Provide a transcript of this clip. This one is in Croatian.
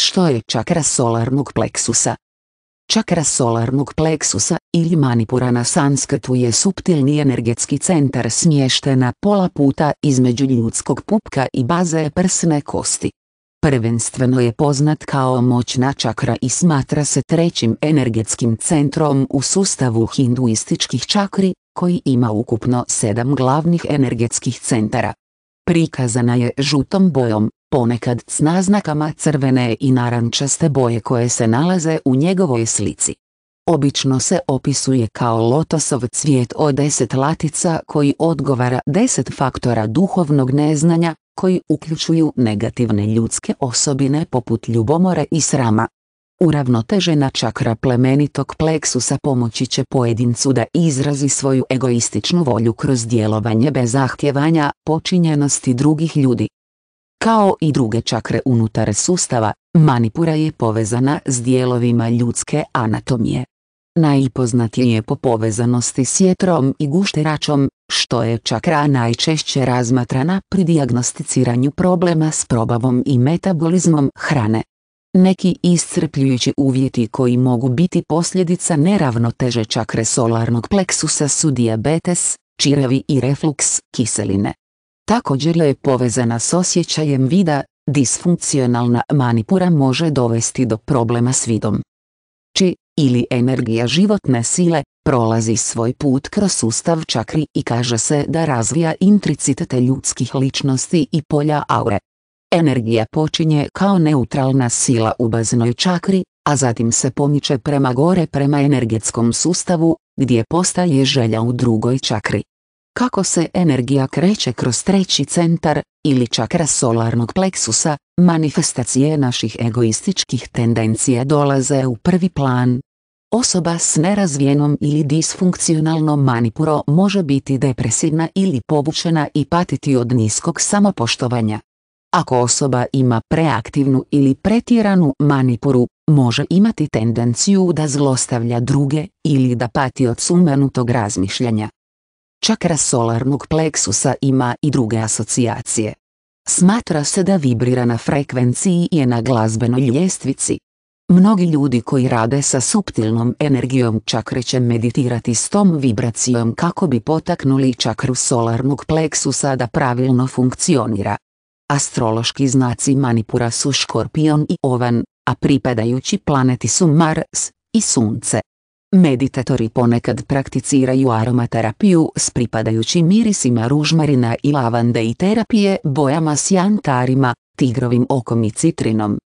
Što je čakra solarnog pleksusa? Čakra solarnog pleksusa ili manipura na sanskrtu je suptilni energetski centar smještena pola puta između ljudskog pupka i baze prsne kosti. Prvenstveno je poznat kao moćna čakra i smatra se trećim energetskim centrom u sustavu hinduističkih čakri, koji ima ukupno sedam glavnih energetskih centara. Prikazana je žutom bojom, ponekad s naznakama crvene i narančaste boje koje se nalaze u njegovoj slici. Obično se opisuje kao lotosov cvijet od deset latica koji odgovara deset faktora duhovnog neznanja, koji uključuju negativne ljudske osobine poput ljubomore i srama. Uravnotežena čakra plemenitog pleksusa pomoći će pojedincu da izrazi svoju egoističnu volju kroz djelovanje bez zahtjevanja počinjenosti drugih ljudi. Kao i druge čakre unutar sustava, manipura je povezana s dijelovima ljudske anatomije. Najpoznatije je po povezanosti s jetrom i gušteračom, što je čakra najčešće razmatrana pri dijagnosticiranju problema s probavom i metabolizmom hrane. Neki iscrpljujući uvjeti koji mogu biti posljedica neravnoteže čakre solarnog pleksusa su diabetes, čirevi i refluks kiseline. Također je povezana s osjećajem vida, disfunkcionalna manipura može dovesti do problema s vidom. Či, ili energija životne sile, prolazi svoj put kroz sustav čakri i kaže se da razvija intricitete ljudskih ličnosti i polja aure. Energija počinje kao neutralna sila u baznoj čakri, a zatim se pomiče prema gore prema energetskom sustavu, gdje postaje želja u drugoj čakri kako se energija kreće kroz treći centar, ili čakra solarnog pleksusa, manifestacije naših egoističkih tendencija dolaze u prvi plan. Osoba s nerazvijenom ili disfunkcionalnom manipuro može biti depresivna ili povučena i patiti od niskog samopoštovanja. Ako osoba ima preaktivnu ili pretjeranu manipuru, može imati tendenciju da zlostavlja druge ili da pati od sumanutog razmišljanja. Čakra solarnog pleksusa ima i druge asocijacije. Smatra se da vibrira na frekvenciji i je na glazbenoj ljestvici. Mnogi ljudi koji rade sa suptilnom energijom čakre će meditirati s tom vibracijom kako bi potaknuli čakru solarnog pleksusa da pravilno funkcionira. Astrološki znaci manipura su škorpion i ovan, a pripadajući planeti su Mars i Sunce. Meditatori ponekad prakticiraju aromaterapiju s pripadajućim mirisima ružmarina i lavande i terapije bojama s jantarima, tigrovim okom i citrinom.